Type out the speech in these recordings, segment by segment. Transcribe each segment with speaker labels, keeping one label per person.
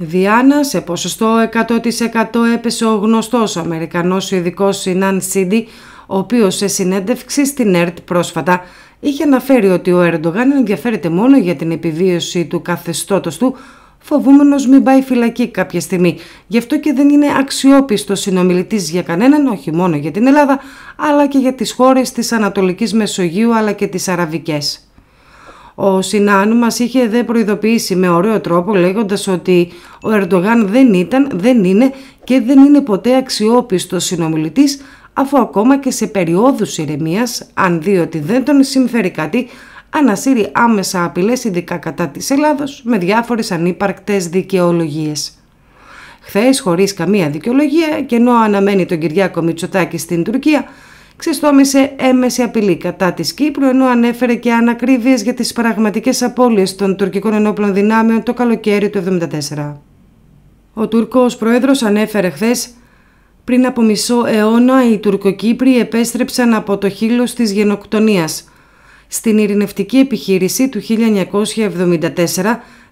Speaker 1: Διάνα, σε ποσοστό 100% έπεσε ο γνωστός Αμερικανός ειδικός Σινάν Σίντι, ο οποίος σε συνέντευξη στην ΕΡΤ πρόσφατα είχε αναφέρει ότι ο Ερντογάν ενδιαφέρεται μόνο για την επιβίωση του καθεστώτος του, φοβούμενος μην πάει φυλακή κάποια στιγμή. Γι' αυτό και δεν είναι αξιόπιστος συνομιλητής για κανέναν, όχι μόνο για την Ελλάδα, αλλά και για τις χώρες της Ανατολικής Μεσογείου αλλά και τις Αραβικές. Ο Σινάνου μας είχε δε προειδοποιήσει με ωραίο τρόπο λέγοντας ότι ο Ερντογάν δεν ήταν, δεν είναι και δεν είναι ποτέ αξιόπιστος συνομιλητής αφού ακόμα και σε περιόδους ηρεμίας, αν δει ότι δεν τον συμφέρει κάτι, ανασύρει άμεσα απειλές ειδικά κατά της Ελλάδος με διάφορες ανύπαρκτες δικαιολογίες. Χθες, χωρίς καμία δικαιολογία, και ενώ αναμένει τον Κυριάκο Μητσοτάκη στην Τουρκία, ξεστόμησε έμεση απειλή κατά της Κύπρου, ενώ ανέφερε και ανακρίβειες για τις πραγματικές απώλειες των τουρκικών ενόπλων δυνάμεων το καλοκαίρι του 1974. Ο Τούρκος Πρόεδρος ανέφερε χθες πριν από μισό αιώνα οι Τουρκοκύπροι επέστρεψαν από το χείλος της γενοκτονίας. Στην ειρηνευτική επιχείρηση του 1974,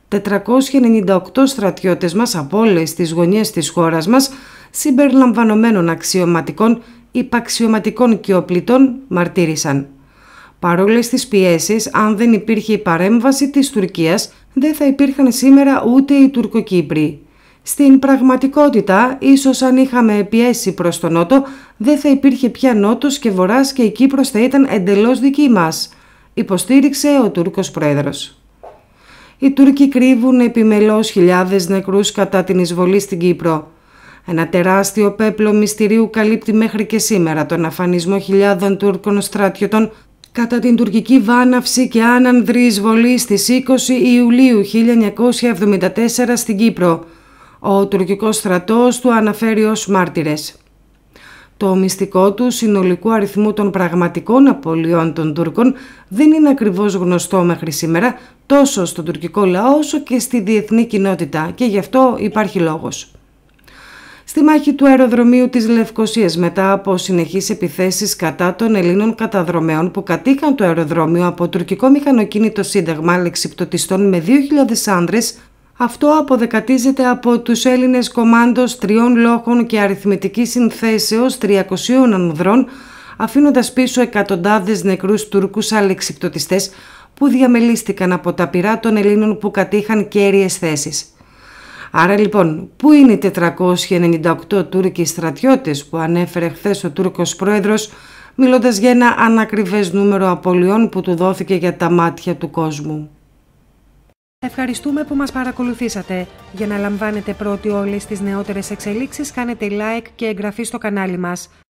Speaker 1: 498 στρατιώτες μας από όλες τις γωνιές της χώρας μας, συμπεριλαμβανομένων αξιωματικών υπαξιωματικών όπλητων μαρτύρησαν. Παρόλες τις πιέσεις, αν δεν υπήρχε η παρέμβαση της Τουρκίας, δεν θα υπήρχαν σήμερα ούτε οι Τουρκοκύπροι. Στην πραγματικότητα, ίσως αν είχαμε πιέσει προς τον Νότο, δεν θα υπήρχε πια Νότος και βοράς και η Κύπρος θα ήταν εντελώς δική μας, υποστήριξε ο Τούρκος Πρόεδρος. Οι Τούρκοι κρύβουν επιμελώς χιλιάδες νεκρούς κατά την εισβολή στην Κύπρο. Ένα τεράστιο πέπλο μυστηρίου καλύπτει μέχρι και σήμερα τον αφανισμό χιλιάδων Τούρκων στρατιωτών κατά την τουρκική βάναυση και άνανδρη εισβολή στις 20 Ιουλίου 1974 στην Κύπρο. Ο τουρκικός στρατός του αναφέρει ως μάρτυρες. Το μυστικό του συνολικού αριθμού των πραγματικών απολειών των Τούρκων δεν είναι ακριβώς γνωστό μέχρι σήμερα τόσο στον τουρκικό λαό όσο και στη διεθνή κοινότητα και γι' αυτό υπάρχει λόγος στη μάχη του αεροδρομίου της Λευκοσίας μετά από συνεχείς επιθέσεις κατά των Ελλήνων καταδρομέων που κατήχαν το αεροδρόμιο από τουρκικό μηχανοκίνητο σύνταγμα λεξιπτωτιστών με 2.000 άνδρες αυτό αποδεκατίζεται από τους Έλληνες κομάντος τριών λόγων και Αριθμητική συνθέσεως 300 ανδρών, αφήνοντας πίσω εκατοντάδες νεκρούς Τούρκους αλεξιπτωτιστές που διαμελίστηκαν από τα πυρά των Ελλήνων που κατήχαν κέρυες θέσεις. Άρα λοιπόν, πού είναι οι 498 Τούρκοι στρατιώτες που ανέφερε χθες ο Τούρκος πρόεδρος, μιλώντας για ένα ανακριβές νούμερο απολειών που του δόθηκε για τα μάτια του κόσμου. Ευχαριστούμε που μας παρακολουθήσατε. Για να λαμβάνετε πρώτοι όλες τις νεότερες εξελίξεις κάνετε like και εγγραφή στο κανάλι μας